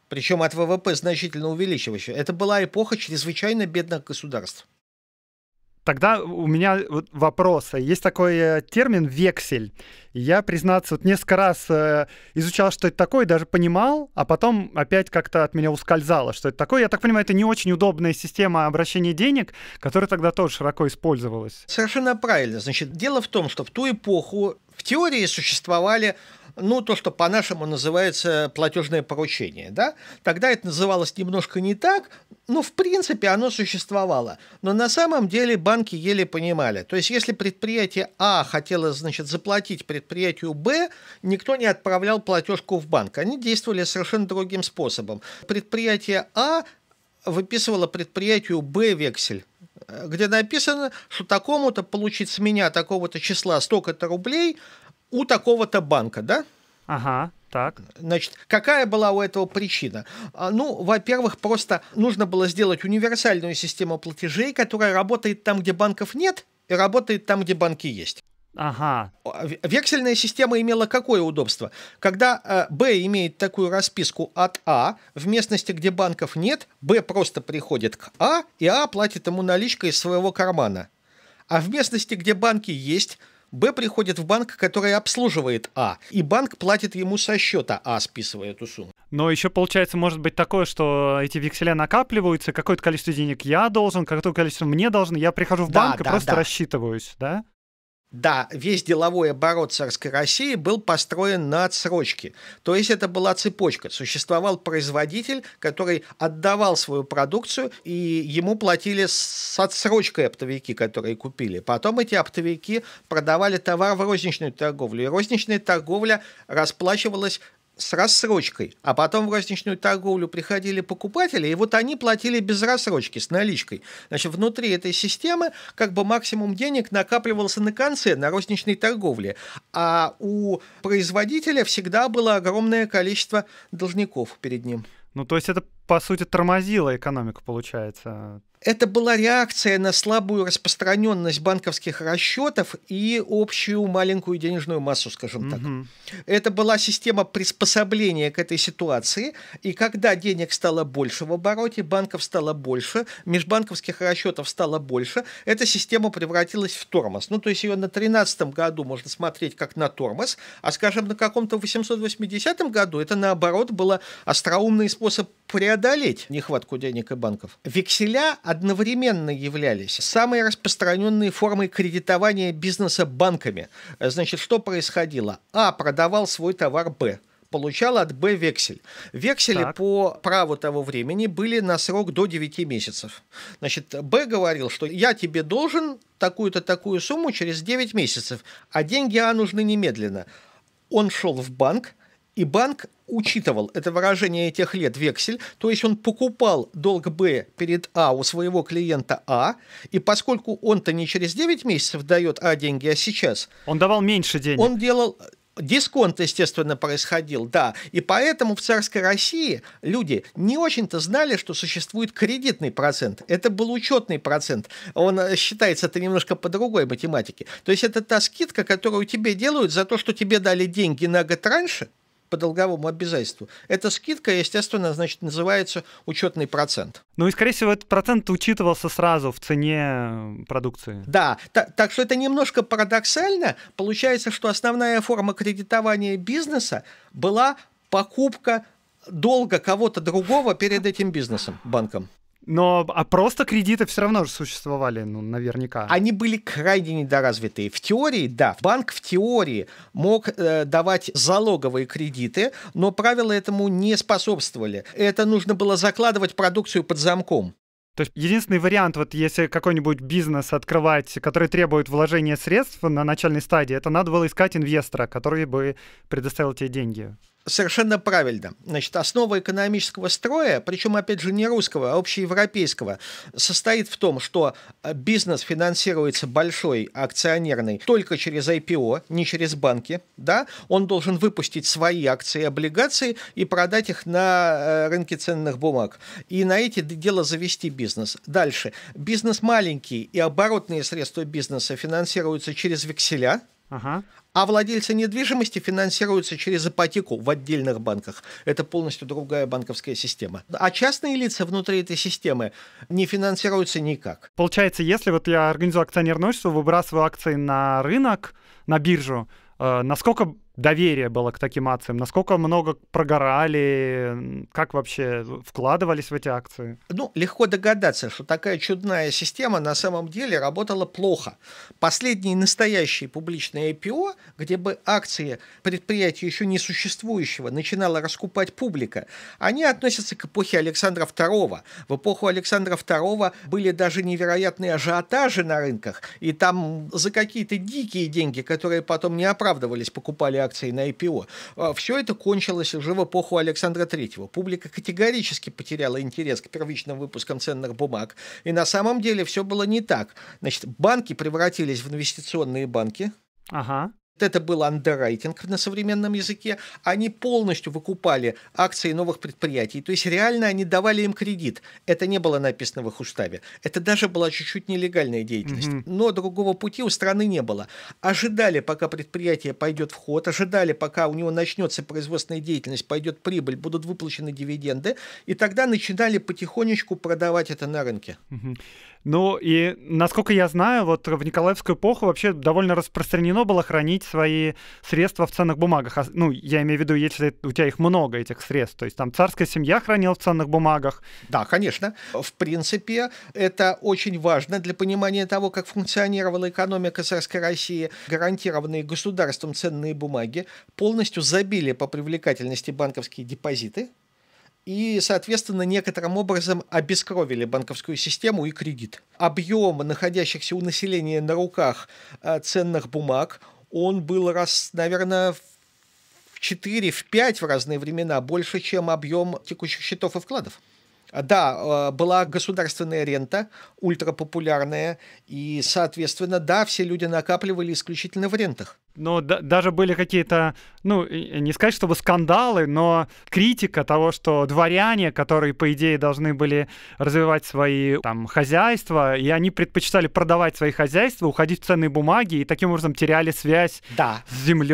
Причем от ВВП значительно увеличивающего. Это была эпоха чрезвычайно бедных государств. Тогда у меня вопрос. Есть такой э, термин «вексель». Я, признаться, вот несколько раз э, изучал, что это такое, даже понимал, а потом опять как-то от меня ускользало, что это такое. Я так понимаю, это не очень удобная система обращения денег, которая тогда тоже широко использовалась. Совершенно правильно. Значит, дело в том, что в ту эпоху в теории существовали ну, то, что по-нашему называется платежное поручение, да? Тогда это называлось немножко не так, но, в принципе, оно существовало. Но на самом деле банки еле понимали. То есть, если предприятие А хотело, значит, заплатить предприятию Б, никто не отправлял платежку в банк. Они действовали совершенно другим способом. Предприятие А выписывало предприятию Б вексель где написано, что такому-то получить с меня такого-то числа столько-то рублей, у такого-то банка, да? Ага. Так. Значит, какая была у этого причина? А, ну, во-первых, просто нужно было сделать универсальную систему платежей, которая работает там, где банков нет, и работает там, где банки есть. Ага. А вексельная система имела какое удобство? Когда э, Б имеет такую расписку от А, в местности, где банков нет, Б просто приходит к А, и А платит ему наличкой из своего кармана. А в местности, где банки есть, Б приходит в банк, который обслуживает А, и банк платит ему со счета А, списывая эту сумму. Но еще получается, может быть такое, что эти векселя накапливаются, какое-то количество денег я должен, какое-то количество мне должно, я прихожу в банк да, и просто да. рассчитываюсь, да? Да, весь деловой оборот царской России был построен на отсрочке. То есть это была цепочка. Существовал производитель, который отдавал свою продукцию, и ему платили с отсрочкой оптовики, которые купили. Потом эти оптовики продавали товар в розничную торговлю. И розничная торговля расплачивалась с рассрочкой, а потом в розничную торговлю приходили покупатели, и вот они платили без рассрочки, с наличкой. Значит, внутри этой системы как бы максимум денег накапливался на конце, на розничной торговле, а у производителя всегда было огромное количество должников перед ним. Ну, то есть это, по сути, тормозило экономику, получается, это была реакция на слабую распространенность банковских расчетов и общую маленькую денежную массу, скажем так. Угу. Это была система приспособления к этой ситуации. И когда денег стало больше в обороте, банков стало больше, межбанковских расчетов стало больше, эта система превратилась в тормоз. Ну, то есть ее на 2013 году можно смотреть как на тормоз, а, скажем, на каком-то 880 году это, наоборот, был остроумный способ преодолеть нехватку денег и банков. Векселя – одновременно являлись самой распространенной формой кредитования бизнеса банками. Значит, что происходило? А продавал свой товар Б получал от Б вексель. Вексели так. по праву того времени были на срок до 9 месяцев. Значит, Б говорил, что я тебе должен такую-то такую сумму через 9 месяцев, а деньги А нужны немедленно. Он шел в банк, и банк учитывал это выражение тех лет вексель, то есть он покупал долг Б перед А у своего клиента А, и поскольку он-то не через 9 месяцев дает А деньги, а сейчас... Он давал меньше денег. Он делал... Дисконт, естественно, происходил, да. И поэтому в царской России люди не очень-то знали, что существует кредитный процент. Это был учетный процент. Он э, считается это немножко по другой математике. То есть это та скидка, которую тебе делают за то, что тебе дали деньги на год раньше – по долговому обязательству. Эта скидка, естественно, значит, называется учетный процент. Ну и, скорее всего, этот процент учитывался сразу в цене продукции. Да, так, так что это немножко парадоксально. Получается, что основная форма кредитования бизнеса была покупка долга кого-то другого перед этим бизнесом, банком. Но а просто кредиты все равно же существовали, ну, наверняка. Они были крайне недоразвитые. В теории, да, банк в теории мог э, давать залоговые кредиты, но правила этому не способствовали. Это нужно было закладывать продукцию под замком. То есть единственный вариант, вот если какой-нибудь бизнес открывать, который требует вложения средств на начальной стадии, это надо было искать инвестора, который бы предоставил тебе деньги. Совершенно правильно. Значит, основа экономического строя, причем, опять же, не русского, а общеевропейского, состоит в том, что э, бизнес финансируется большой, акционерной, только через IPO, не через банки. Да? Он должен выпустить свои акции и облигации и продать их на э, рынке ценных бумаг. И на эти дела завести бизнес. Дальше. Бизнес маленький, и оборотные средства бизнеса финансируются через векселя, Ага а владельцы недвижимости финансируются через ипотеку в отдельных банках. Это полностью другая банковская система. А частные лица внутри этой системы не финансируются никак. Получается, если вот я организую акционерное общество, выбрасываю акции на рынок, на биржу, э, насколько доверие было к таким акциям? Насколько много прогорали? Как вообще вкладывались в эти акции? Ну, легко догадаться, что такая чудная система на самом деле работала плохо. Последние настоящие публичные IPO, где бы акции предприятия еще не существующего начинала раскупать публика, они относятся к эпохе Александра II. В эпоху Александра II были даже невероятные ажиотажи на рынках, и там за какие-то дикие деньги, которые потом не оправдывались, покупали акции на IPO. А, все это кончилось уже в эпоху Александра Третьего. Публика категорически потеряла интерес к первичным выпускам ценных бумаг. И на самом деле все было не так. Значит, банки превратились в инвестиционные банки. Ага это был андеррайтинг на современном языке, они полностью выкупали акции новых предприятий, то есть реально они давали им кредит. Это не было написано в их уставе. Это даже была чуть-чуть нелегальная деятельность. Mm-hmm. Но другого пути у страны не было. Ожидали, пока предприятие пойдет в ход, ожидали, пока у него начнется производственная деятельность, пойдет прибыль, будут выплачены дивиденды, и тогда начинали потихонечку продавать это на рынке. Mm-hmm. Ну и, насколько я знаю, вот в Николаевскую эпоху вообще довольно распространено было хранить свои средства в ценных бумагах. А, ну, я имею в виду, если у тебя их много, этих средств. То есть там царская семья хранила в ценных бумагах. Да, конечно. В принципе, это очень важно для понимания того, как функционировала экономика царской России. Гарантированные государством ценные бумаги полностью забили по привлекательности банковские депозиты, и, соответственно, некоторым образом обескровили банковскую систему и кредит. Объем находящихся у населения на руках э, ценных бумаг, он был, раз, наверное, в 4, в 5 в разные времена больше, чем объем текущих счетов и вкладов. А, да, э, была государственная рента, ультрапопулярная, и, соответственно, да, все люди накапливали исключительно в рентах но да, даже были какие-то, ну, не сказать, чтобы скандалы, но критика того, что дворяне, которые, по идее, должны были развивать свои там хозяйства, и они предпочитали продавать свои хозяйства, уходить в ценные бумаги, и таким образом теряли связь да. с землей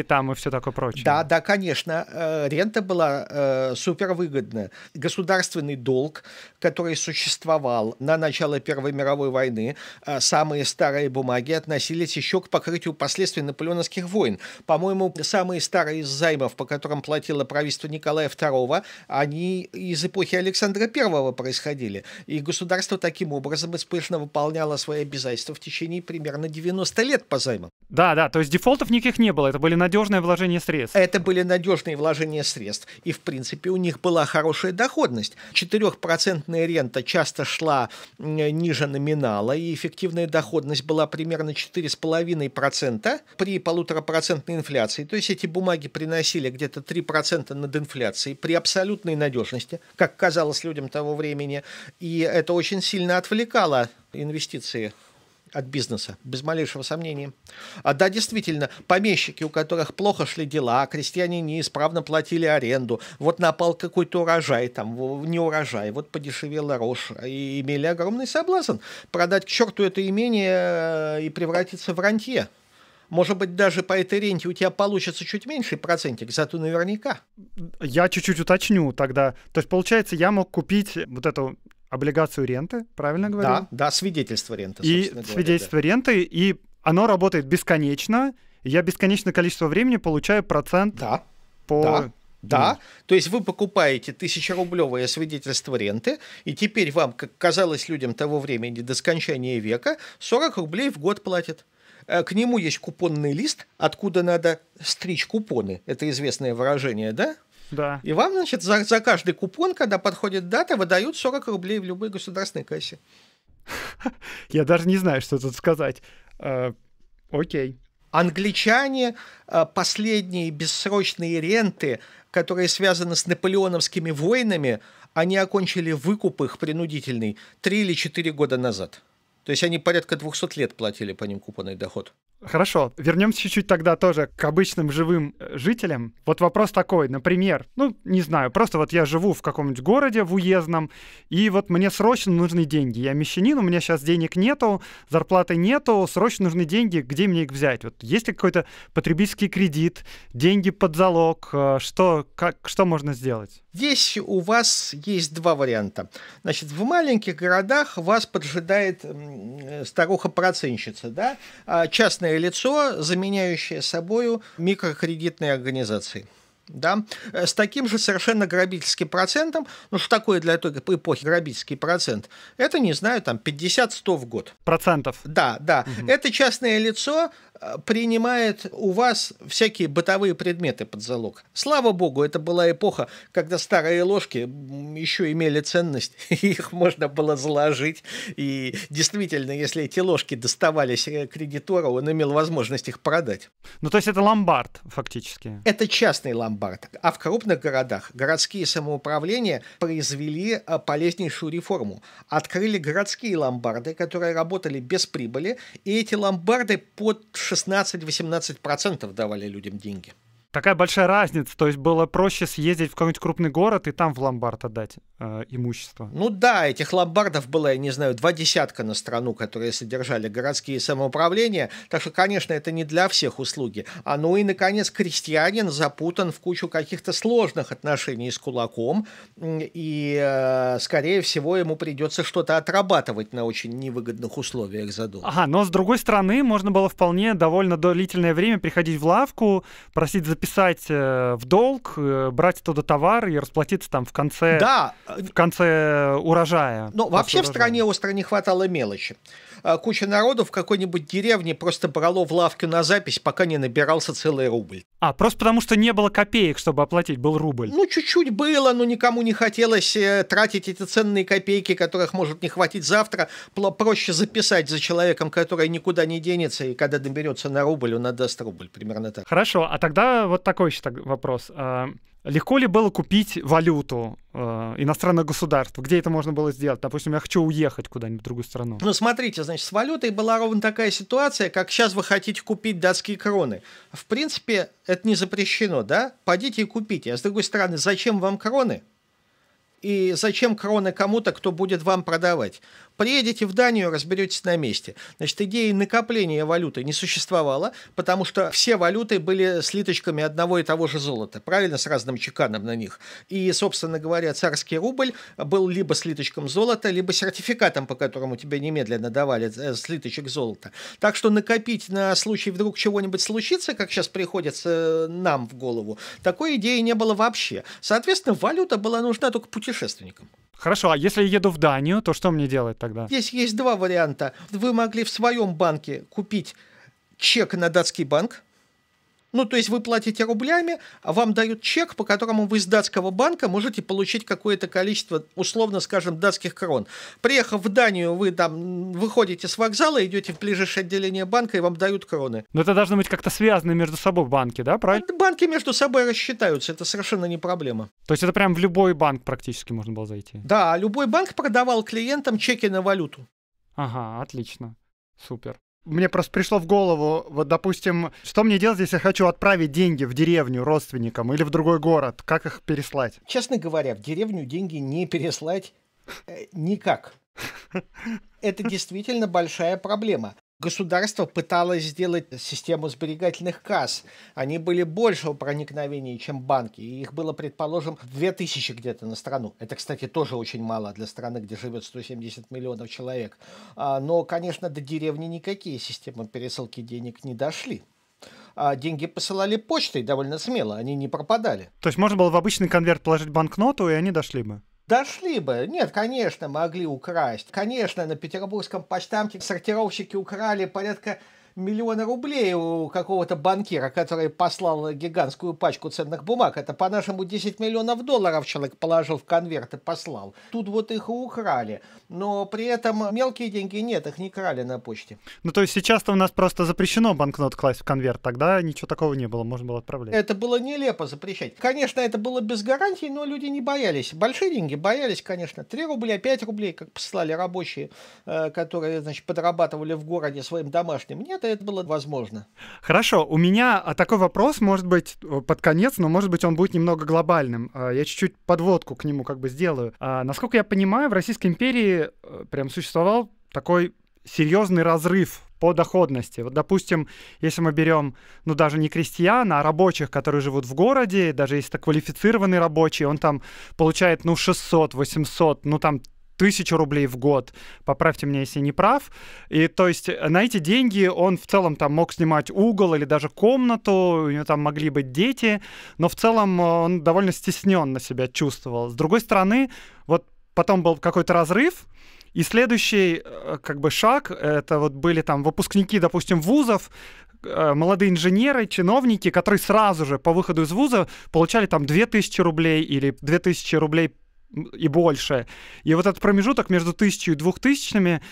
и там и все такое прочее. Да, да, конечно. Э, рента была э, супервыгодная. Государственный долг, который существовал на начало Первой мировой войны, э, самые старые бумаги относились еще к покрытию последствий Наполеона наполеоновских войн. По-моему, самые старые из займов, по которым платило правительство Николая II, они из эпохи Александра I происходили. И государство таким образом успешно выполняло свои обязательства в течение примерно 90 лет по займам. Да, да, то есть дефолтов никаких не было, это были надежные вложения средств. Это были надежные вложения средств, и в принципе у них была хорошая доходность. Четырехпроцентная рента часто шла ниже номинала, и эффективная доходность была примерно 4,5% при при полуторапроцентной инфляции, то есть эти бумаги приносили где-то 3% над инфляцией, при абсолютной надежности, как казалось людям того времени, и это очень сильно отвлекало инвестиции от бизнеса, без малейшего сомнения. А да, действительно, помещики, у которых плохо шли дела, а крестьяне неисправно платили аренду, вот напал какой-то урожай, там, не урожай, вот подешевела рожь, и имели огромный соблазн продать к черту это имение э, и превратиться в рантье. Может быть, даже по этой ренте у тебя получится чуть меньше процентик, зато наверняка. Я чуть-чуть уточню тогда. То есть, получается, я мог купить вот эту облигацию ренты, правильно говорю? Да, да, свидетельство ренты. И говоря, свидетельство да. ренты, и оно работает бесконечно. Я бесконечное количество времени получаю процент да, по да. Да, то есть вы покупаете тысячерублевое свидетельство ренты, и теперь вам, как казалось людям того времени до скончания века, 40 рублей в год платят. Э, к нему есть купонный лист, откуда надо стричь купоны. Это известное выражение, да? Да. И вам, значит, за, за каждый купон, когда подходит дата, выдают 40 рублей в любой государственной кассе. *laughs* Я даже не знаю, что тут сказать. Э, окей. Англичане э, последние бессрочные ренты, которые связаны с наполеоновскими войнами, они окончили выкуп их принудительный три или четыре года назад. То есть они порядка 200 лет платили по ним купонный доход. Хорошо, вернемся чуть-чуть тогда тоже к обычным живым э, жителям. Вот вопрос такой, например, ну, не знаю, просто вот я живу в каком-нибудь городе в уездном, и вот мне срочно нужны деньги. Я мещанин, у меня сейчас денег нету, зарплаты нету, срочно нужны деньги, где мне их взять? Вот есть ли какой-то потребительский кредит, деньги под залог, э, что, как, что можно сделать? Здесь у вас есть два варианта. Значит, в маленьких городах вас поджидает э, старуха-проценщица, да? А частное лицо, заменяющее собою микрокредитные организации. Да? Э, с таким же совершенно грабительским процентом, ну что такое для той эпохи грабительский процент, это, не знаю, там 50-100 в год. Процентов? Да, да. Угу. Это частное лицо принимает у вас всякие бытовые предметы под залог. Слава богу, это была эпоха, когда старые ложки еще имели ценность, *laughs* их можно было заложить. И действительно, если эти ложки доставались э, кредитору, он имел возможность их продать. Ну, то есть это ломбард фактически? Это частный ломбард. А в крупных городах городские самоуправления произвели э, полезнейшую реформу. Открыли городские ломбарды, которые работали без прибыли, и эти ломбарды под 16-18% давали людям деньги какая большая разница? То есть было проще съездить в какой-нибудь крупный город и там в ломбард отдать э, имущество. Ну да, этих ломбардов было, я не знаю, два десятка на страну, которые содержали городские самоуправления. Так что, конечно, это не для всех услуги. А ну и, наконец, крестьянин запутан в кучу каких-то сложных отношений с кулаком. И, э, скорее всего, ему придется что-то отрабатывать на очень невыгодных условиях задолго. Ага, но с другой стороны, можно было вполне довольно длительное время приходить в лавку, просить записать писать э, в долг, э, брать оттуда товар и расплатиться там в конце, да. в конце урожая. Ну, вообще урожая. в стране остро не хватало мелочи. Э, куча народу в какой-нибудь деревне просто брало в лавке на запись, пока не набирался целый рубль. А, просто потому что не было копеек, чтобы оплатить, был рубль. Ну, чуть-чуть было, но никому не хотелось тратить эти ценные копейки, которых может не хватить завтра. проще записать за человеком, который никуда не денется, и когда доберется на рубль, он отдаст рубль. Примерно так. Хорошо, а тогда вот такой еще так вопрос. А, легко ли было купить валюту э, иностранных государств? Где это можно было сделать? Допустим, я хочу уехать куда-нибудь в другую страну. Ну, смотрите, значит, с валютой была ровно такая ситуация, как сейчас вы хотите купить датские кроны. В принципе, это не запрещено, да? Пойдите и купите. А с другой стороны, зачем вам кроны? И зачем кроны кому-то, кто будет вам продавать? Приедете в Данию, разберетесь на месте. Значит, идеи накопления валюты не существовало, потому что все валюты были слиточками одного и того же золота, правильно, с разным чеканом на них. И, собственно говоря, царский рубль был либо слиточком золота, либо сертификатом, по которому тебе немедленно давали э, слиточек золота. Так что накопить на случай вдруг чего-нибудь случится, как сейчас приходится э, нам в голову, такой идеи не было вообще. Соответственно, валюта была нужна только путешественникам. Хорошо, а если я еду в Данию, то что мне делать тогда? Здесь есть два варианта. Вы могли в своем банке купить чек на датский банк, ну, то есть вы платите рублями, а вам дают чек, по которому вы из датского банка можете получить какое-то количество, условно скажем, датских крон. Приехав в Данию, вы там выходите с вокзала, идете в ближайшее отделение банка, и вам дают кроны. Но это должно быть как-то связано между собой банки, да, правильно? Э, банки между собой рассчитаются, это совершенно не проблема. То есть это прям в любой банк практически можно было зайти? Да, любой банк продавал клиентам чеки на валюту. Ага, отлично. Супер мне просто пришло в голову, вот, допустим, что мне делать, если я хочу отправить деньги в деревню родственникам или в другой город? Как их переслать? Честно говоря, в деревню деньги не переслать э, никак. *laughs* Это действительно большая проблема государство пыталось сделать систему сберегательных касс. Они были большего проникновения, чем банки. И их было, предположим, 2000 где-то на страну. Это, кстати, тоже очень мало для страны, где живет 170 миллионов человек. А, но, конечно, до деревни никакие системы пересылки денег не дошли а деньги посылали почтой довольно смело, они не пропадали. То есть можно было в обычный конверт положить банкноту, и они дошли бы? Дошли бы. Нет, конечно, могли украсть. Конечно, на петербургском почтамте сортировщики украли порядка миллиона рублей у какого-то банкира, который послал гигантскую пачку ценных бумаг. Это по-нашему 10 миллионов долларов человек положил в конверт и послал. Тут вот их и украли. Но при этом мелкие деньги нет, их не крали на почте. Ну то есть сейчас-то у нас просто запрещено банкнот класть в конверт. Тогда ничего такого не было, можно было отправлять. Это было нелепо запрещать. Конечно, это было без гарантий, но люди не боялись. Большие деньги боялись, конечно. 3 рубля, 5 рублей, как послали рабочие, э, которые, значит, подрабатывали в городе своим домашним. Нет, это было возможно. Хорошо, у меня а, такой вопрос, может быть, э, под конец, но, может быть, он будет немного глобальным. А, я чуть-чуть подводку к нему как бы сделаю. А, насколько я понимаю, в Российской империи э, прям существовал такой серьезный разрыв по доходности. Вот, допустим, если мы берем, ну, даже не крестьян, а рабочих, которые живут в городе, даже если это квалифицированный рабочий, он там получает, ну, 600, 800, ну, там, тысячу рублей в год. Поправьте меня, если не прав. И то есть на эти деньги он в целом там мог снимать угол или даже комнату, у него там могли быть дети, но в целом э, он довольно стесненно себя чувствовал. С другой стороны, вот потом был какой-то разрыв, и следующий э, как бы шаг, это вот были там выпускники, допустим, вузов, э, молодые инженеры, чиновники, которые сразу же по выходу из вуза получали там 2000 рублей или 2000 рублей и больше. И вот этот промежуток между тысячу и двухтысячными,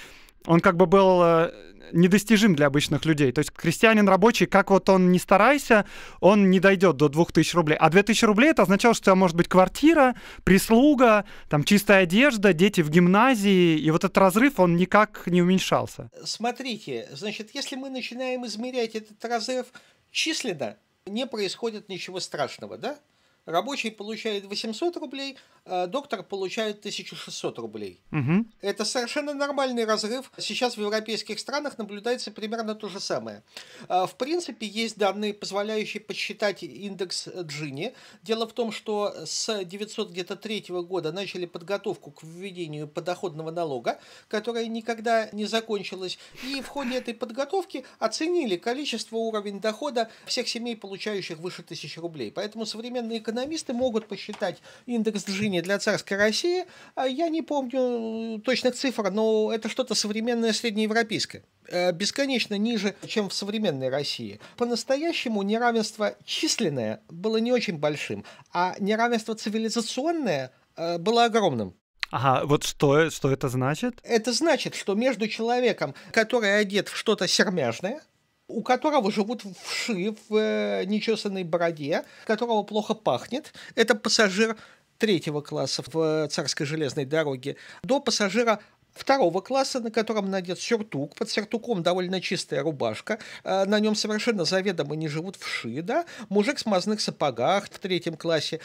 он как бы был э, недостижим для обычных людей. То есть крестьянин рабочий, как вот он не старайся, он не дойдет до 2000 рублей. А 2000 рублей это означало, что может быть квартира, прислуга, там чистая одежда, дети в гимназии, и вот этот разрыв, он никак не уменьшался. Смотрите, значит, если мы начинаем измерять этот разрыв численно, не происходит ничего страшного, да? Рабочий получает 800 рублей, а доктор получает 1600 рублей. Угу. Это совершенно нормальный разрыв. Сейчас в европейских странах наблюдается примерно то же самое. А, в принципе, есть данные, позволяющие подсчитать индекс Джини. Дело в том, что с 903 года начали подготовку к введению подоходного налога, которая никогда не закончилась. И в ходе этой подготовки оценили количество уровень дохода всех семей, получающих выше 1000 рублей. Поэтому современные экономисты экономисты могут посчитать индекс Джини для царской России. А, я не помню э, точных цифр, но это что-то современное среднеевропейское э, бесконечно ниже, чем в современной России. По-настоящему неравенство численное было не очень большим, а неравенство цивилизационное э, было огромным. Ага, вот что, что это значит? Это значит, что между человеком, который одет в что-то сермяжное, у которого живут вши в э, нечесанной бороде, которого плохо пахнет. Это пассажир третьего класса в э, царской железной дороге, до пассажира второго класса, на котором надет сюртук. Под сюртуком довольно чистая рубашка. Э, на нем совершенно заведомо не живут вши, да? Мужик в смазных сапогах в третьем классе,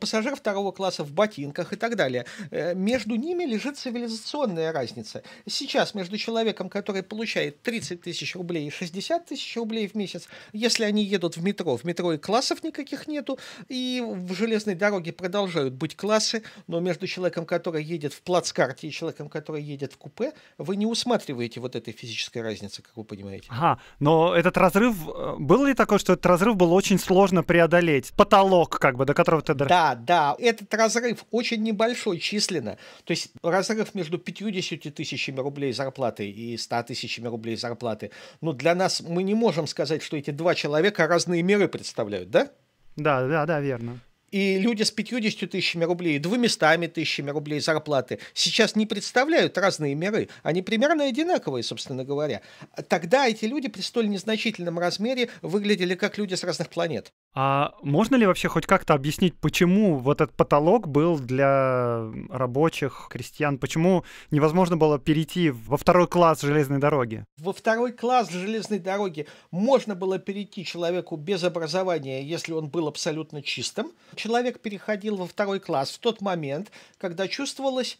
пассажир второго класса в ботинках и так далее. Э, между ними лежит цивилизационная разница. Сейчас между человеком, который получает 30 тысяч рублей и 60 тысяч рублей в месяц, если они едут в метро, в метро и классов никаких нету, и в железной дороге продолжают быть классы, но между человеком, который едет в плацкарте и человеком, который едет едет в купе, вы не усматриваете вот этой физической разницы, как вы понимаете. Ага, но этот разрыв, э, был ли такой, что этот разрыв был очень сложно преодолеть? Потолок, как бы, до которого ты... Да, да, этот разрыв очень небольшой численно. То есть разрыв между 50 тысячами рублей зарплаты и 100 тысячами рублей зарплаты. Но для нас мы не можем сказать, что эти два человека разные меры представляют, да? Да, да, да, верно и люди с 50 тысячами рублей, 200 тысячами рублей зарплаты сейчас не представляют разные миры. Они примерно одинаковые, собственно говоря. Тогда эти люди при столь незначительном размере выглядели как люди с разных планет. А можно ли вообще хоть как-то объяснить, почему вот этот потолок был для рабочих, крестьян? Почему невозможно было перейти во второй класс железной дороги? Во второй класс железной дороги можно было перейти человеку без образования, если он был абсолютно чистым, человек переходил во второй класс в тот момент, когда чувствовалось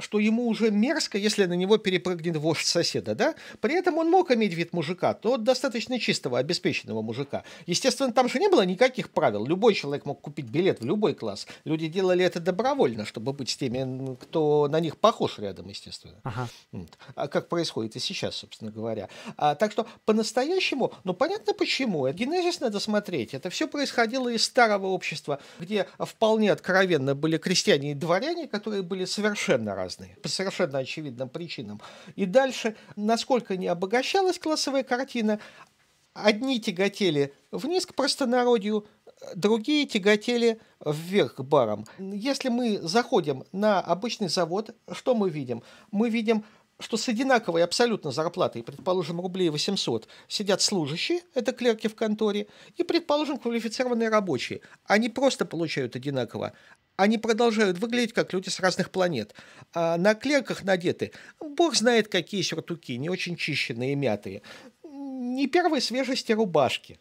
что ему уже мерзко, если на него перепрыгнет вождь соседа, да? При этом он мог иметь вид мужика, то достаточно чистого, обеспеченного мужика. Естественно, там же не было никаких правил. Любой человек мог купить билет в любой класс. Люди делали это добровольно, чтобы быть с теми, кто на них похож рядом, естественно. Ага. А как происходит и сейчас, собственно говоря. А, так что по-настоящему, ну понятно почему. Генезис надо смотреть. Это все происходило из старого общества, где вполне откровенно были крестьяне и дворяне, которые были совершенно разные разные, по совершенно очевидным причинам. И дальше, насколько не обогащалась классовая картина, одни тяготели вниз к простонародью, другие тяготели вверх к барам. Если мы заходим на обычный завод, что мы видим? Мы видим что с одинаковой абсолютно зарплатой, предположим, рублей 800, сидят служащие, это клерки в конторе, и, предположим, квалифицированные рабочие. Они просто получают одинаково. Они продолжают выглядеть как люди с разных планет. А на клерках надеты бог знает какие сюртуки, не очень чищенные, мятые. Не первой свежести рубашки.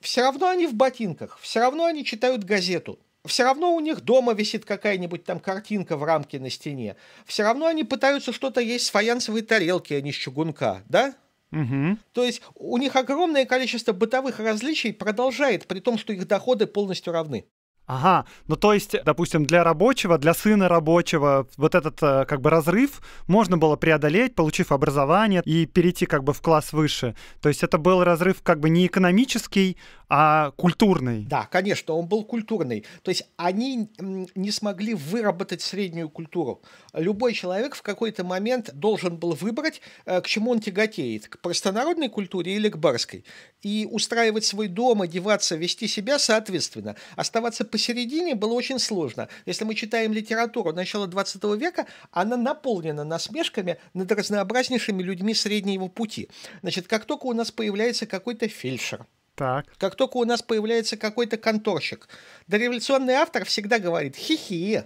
Все равно они в ботинках, все равно они читают газету – все равно у них дома висит какая-нибудь там картинка в рамке на стене. Все равно они пытаются что-то есть с фаянсовой тарелки, а не с чугунка, да? Угу. То есть у них огромное количество бытовых различий продолжает, при том, что их доходы полностью равны. Ага, ну то есть, допустим, для рабочего, для сына рабочего вот этот э, как бы разрыв можно было преодолеть, получив образование и перейти как бы в класс выше. То есть это был разрыв как бы не экономический, а культурный. Да, конечно, он был культурный. То есть они не смогли выработать среднюю культуру. Любой человек в какой-то момент должен был выбрать, э, к чему он тяготеет, к простонародной культуре или к барской. И устраивать свой дом, одеваться, вести себя соответственно. Оставаться посередине было очень сложно. Если мы читаем литературу начала 20 века, она наполнена насмешками над разнообразнейшими людьми среднего пути. Значит, как только у нас появляется какой-то фельдшер – так. Как только у нас появляется какой-то конторщик, дореволюционный автор всегда говорит «хи-хи»,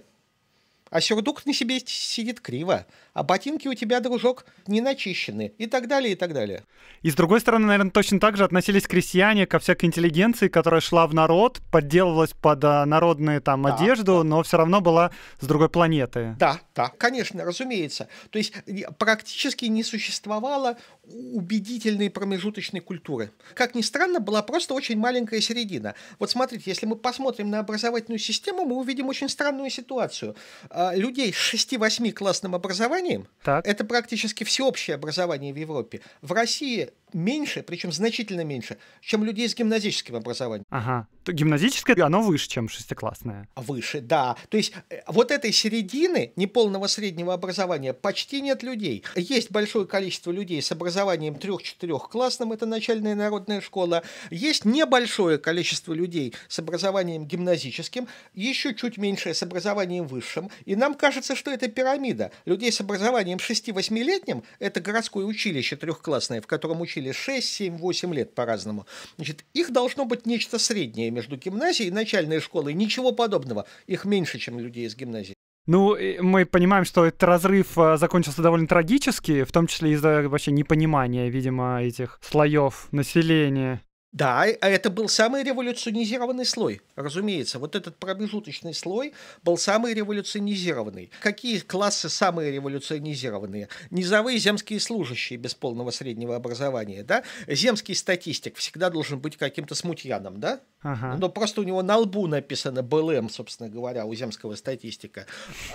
а сюрдук на себе сидит криво, а ботинки у тебя, дружок, не начищены и так далее, и так далее. И с другой стороны, наверное, точно так же относились крестьяне ко всякой интеллигенции, которая шла в народ, подделывалась под а, народную там да, одежду, да. но все равно была с другой планеты. Да, да, конечно, разумеется. То есть э, практически не существовало убедительной промежуточной культуры. Как ни странно, была просто очень маленькая середина. Вот смотрите, если мы посмотрим на образовательную систему, мы увидим очень странную ситуацию а, людей с 6-8 классным образованием, так. это практически всеобщее образование в Европе. В России меньше, причем значительно меньше, чем людей с гимназическим образованием. Ага. То гимназическое, оно выше, чем шестиклассное. А, выше, да. То есть э, вот этой середины неполного среднего образования почти нет людей. Есть большое количество людей с образованием трех-четырехклассным, это начальная народная школа. Есть небольшое количество людей с образованием гимназическим, еще чуть меньшее с образованием высшим. И нам кажется, что это пирамида. Людей с образованием 6-8-летним, это городское училище трехклассное, в котором учились учили 6, 7, 8 лет по-разному. Значит, их должно быть нечто среднее между гимназией и начальной школой. Ничего подобного. Их меньше, чем людей из гимназии. Ну, э, мы понимаем, что этот разрыв э, закончился довольно трагически, в том числе из-за вообще непонимания, видимо, этих слоев населения. Да, а это был самый революционизированный слой, разумеется. Вот этот промежуточный слой был самый революционизированный. Какие классы самые революционизированные? Низовые земские служащие без полного среднего образования, да? Земский статистик всегда должен быть каким-то смутьяном, да? Ага. Но ну, просто у него на лбу написано БЛМ, собственно говоря, у земского статистика.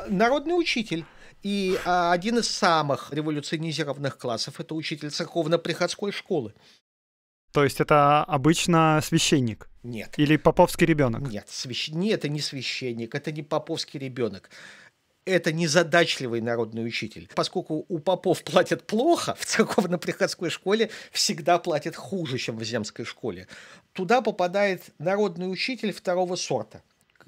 Народный учитель. И а, один из самых революционизированных классов – это учитель церковно-приходской школы. То есть это обычно священник? Нет. Или поповский ребенок? Нет, свящ... Нет, это не священник, это не поповский ребенок это незадачливый народный учитель. Поскольку у попов платят плохо, в церковно-приходской школе всегда платят хуже, чем в земской школе. Туда попадает народный учитель второго сорта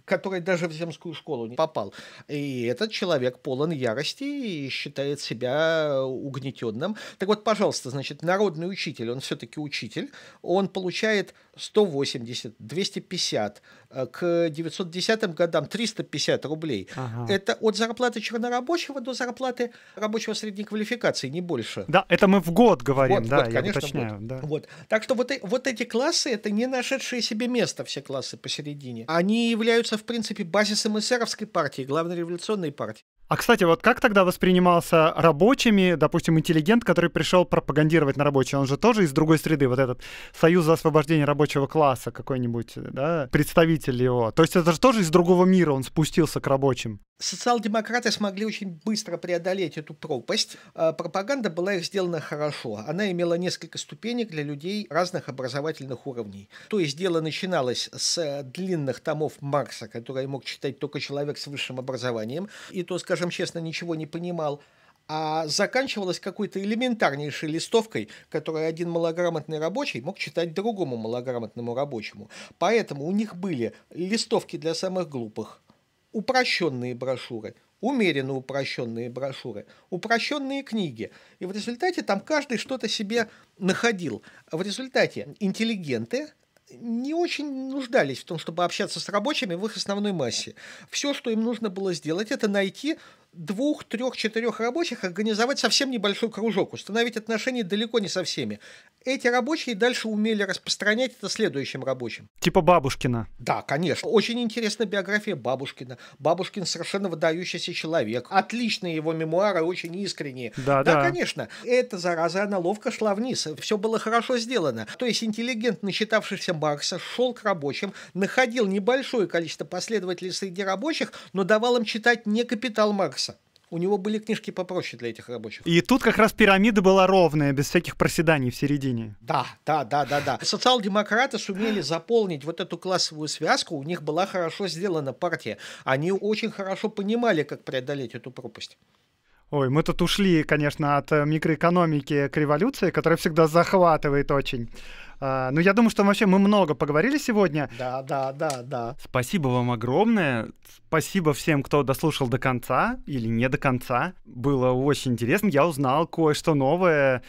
который даже в земскую школу не попал. И этот человек полон ярости и считает себя угнетенным. Так вот, пожалуйста, значит, народный учитель, он все-таки учитель, он получает 180, 250, э, к 910 годам 350 рублей. Ага. Это от зарплаты чернорабочего до зарплаты рабочего средней квалификации, не больше. Да, это мы в год говорим, вот, да, год, я конечно, уточняю. Год. Да. Вот. Так что вот, э, вот эти классы, это не нашедшие себе место все классы посередине. Они являются является, в принципе, базисом эсеровской партии, главной революционной партии. А, кстати, вот как тогда воспринимался рабочими, допустим, интеллигент, который пришел пропагандировать на рабочие? Он же тоже из другой среды, вот этот Союз за освобождение рабочего класса какой-нибудь, да, представитель его. То есть это же тоже из другого мира он спустился к рабочим. Социал-демократы смогли очень быстро преодолеть эту пропасть. А, пропаганда была их сделана хорошо. Она имела несколько ступенек для людей разных образовательных уровней. То есть дело начиналось с длинных томов Маркса, которые мог читать только человек с высшим образованием, и то, скажем, скажем честно, ничего не понимал, а заканчивалась какой-то элементарнейшей листовкой, которую один малограмотный рабочий мог читать другому малограмотному рабочему. Поэтому у них были листовки для самых глупых, упрощенные брошюры, умеренно упрощенные брошюры, упрощенные книги. И в результате там каждый что-то себе находил. В результате интеллигенты, не очень нуждались в том, чтобы общаться с рабочими в их основной массе. Все, что им нужно было сделать, это найти двух, трех, четырех рабочих организовать совсем небольшой кружок, установить отношения далеко не со всеми. Эти рабочие дальше умели распространять это следующим рабочим. Типа Бабушкина. Да, конечно. Очень интересная биография Бабушкина. Бабушкин совершенно выдающийся человек. Отличные его мемуары, очень искренние. Да, да. Да, конечно. Эта зараза, она ловко шла вниз. Все было хорошо сделано. То есть интеллигент, начитавшийся Маркса, шел к рабочим, находил небольшое количество последователей среди рабочих, но давал им читать не капитал Маркса, у него были книжки попроще для этих рабочих. И тут как раз пирамида была ровная, без всяких проседаний в середине. Да, да, да, да, да. Социал-демократы сумели заполнить вот эту классовую связку, у них была хорошо сделана партия. Они очень хорошо понимали, как преодолеть эту пропасть. Ой, мы тут ушли, конечно, от э, микроэкономики к революции, которая всегда захватывает очень. А, ну, я думаю, что вообще мы много поговорили сегодня. Да, да, да, да. Спасибо вам огромное. Спасибо всем, кто дослушал до конца или не до конца. Было очень интересно. Я узнал кое-что новое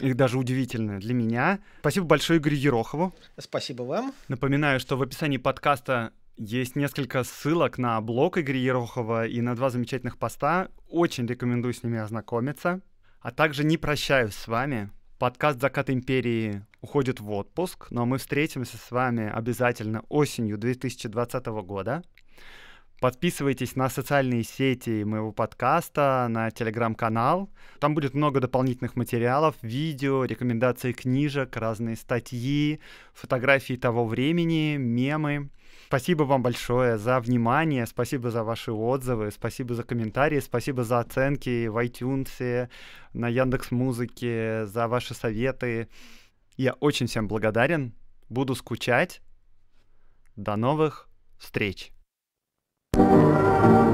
и даже удивительное для меня. Спасибо большое Игорю Ерохову. Спасибо вам. Напоминаю, что в описании подкаста есть несколько ссылок на блог Игоря Ерохова и на два замечательных поста. Очень рекомендую с ними ознакомиться. А также не прощаюсь с вами. Подкаст «Закат империи» уходит в отпуск, но мы встретимся с вами обязательно осенью 2020 года. Подписывайтесь на социальные сети моего подкаста, на телеграм-канал. Там будет много дополнительных материалов, видео, рекомендации книжек, разные статьи, фотографии того времени, мемы. Спасибо вам большое за внимание, спасибо за ваши отзывы, спасибо за комментарии, спасибо за оценки в iTunes, на Яндекс Музыке, за ваши советы. Я очень всем благодарен, буду скучать. До новых встреч! thank you